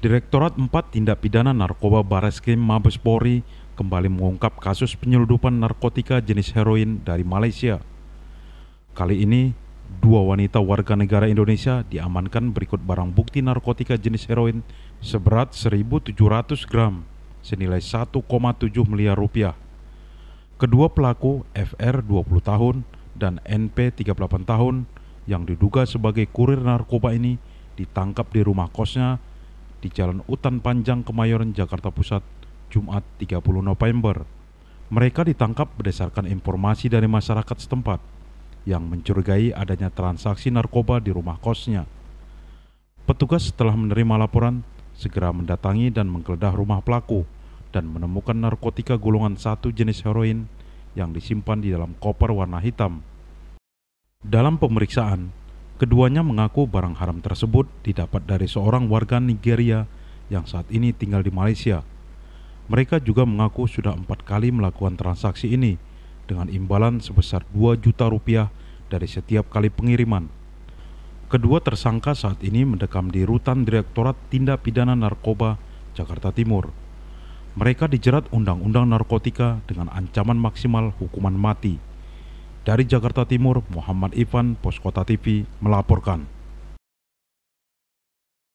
Direktorat 4 Tindak Pidana Narkoba Bareskrim Mabes Polri kembali mengungkap kasus penyeludupan narkotika jenis heroin dari Malaysia. Kali ini, dua wanita warga negara Indonesia diamankan berikut barang bukti narkotika jenis heroin seberat 1.700 gram, senilai 1,7 miliar rupiah. Kedua pelaku, FR 20 tahun dan NP 38 tahun, yang diduga sebagai kurir narkoba ini ditangkap di rumah kosnya di Jalan Utan Panjang Kemayoran Jakarta Pusat Jumat 30 November. Mereka ditangkap berdasarkan informasi dari masyarakat setempat yang mencurigai adanya transaksi narkoba di rumah kosnya. Petugas setelah menerima laporan segera mendatangi dan menggeledah rumah pelaku dan menemukan narkotika golongan satu jenis heroin yang disimpan di dalam koper warna hitam. Dalam pemeriksaan, Keduanya mengaku barang haram tersebut didapat dari seorang warga Nigeria yang saat ini tinggal di Malaysia. Mereka juga mengaku sudah empat kali melakukan transaksi ini dengan imbalan sebesar 2 juta rupiah dari setiap kali pengiriman. Kedua tersangka saat ini mendekam di Rutan Direktorat Tindak Pidana Narkoba, Jakarta Timur. Mereka dijerat Undang-Undang Narkotika dengan ancaman maksimal hukuman mati. Dari Jakarta Timur, Muhammad Ivan, Poskota TV, melaporkan.